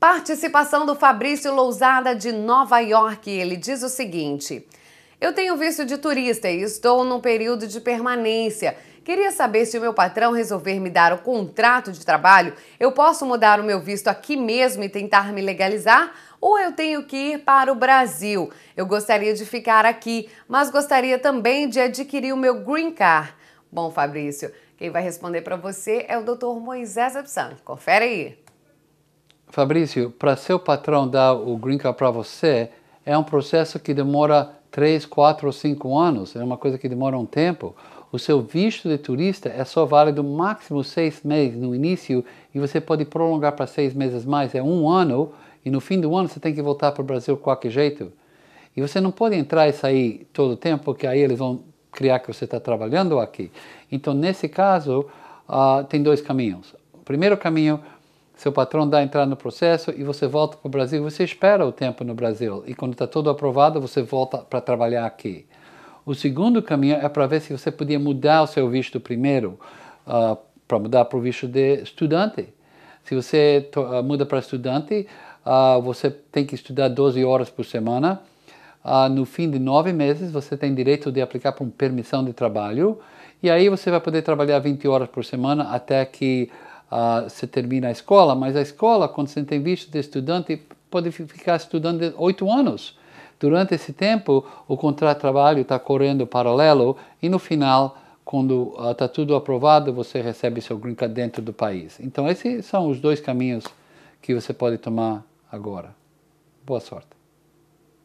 Participação do Fabrício Lousada de Nova York. Ele diz o seguinte: Eu tenho visto de turista e estou num período de permanência. Queria saber se o meu patrão resolver me dar o contrato de trabalho, eu posso mudar o meu visto aqui mesmo e tentar me legalizar? Ou eu tenho que ir para o Brasil? Eu gostaria de ficar aqui, mas gostaria também de adquirir o meu green card. Bom, Fabrício, quem vai responder para você é o Dr. Moisés Absan. Confere aí. Fabrício, para seu patrão dar o green card para você, é um processo que demora 3, 4 ou 5 anos, é uma coisa que demora um tempo. O seu visto de turista é só válido máximo 6 meses no início e você pode prolongar para 6 meses mais, é um ano, e no fim do ano você tem que voltar para o Brasil de qualquer jeito. E você não pode entrar e sair todo o tempo, porque aí eles vão criar que você está trabalhando aqui. Então, nesse caso, uh, tem dois caminhos. O primeiro caminho, seu patrão dá entrar no processo e você volta para o Brasil, você espera o tempo no Brasil e quando está tudo aprovado, você volta para trabalhar aqui. O segundo caminho é para ver se você podia mudar o seu visto primeiro, uh, ah, para mudar para o visto de estudante. Se você uh, muda para estudante, uh, você tem que estudar 12 horas por semana. no fim de nove meses, você tem direito de aplicar para uma permissão de trabalho. E aí você vai poder trabalhar 20 horas por semana até que uh, você termina a escola, mas a escola, quando você tem visto de estudante, pode ficar estudando oito anos. Durante esse tempo, o contrato de trabalho está correndo paralelo e no final, quando está ah, uh, tudo aprovado, você recebe seu green card dentro do país. Então, esses são os dois caminhos que você pode tomar agora. Boa sorte.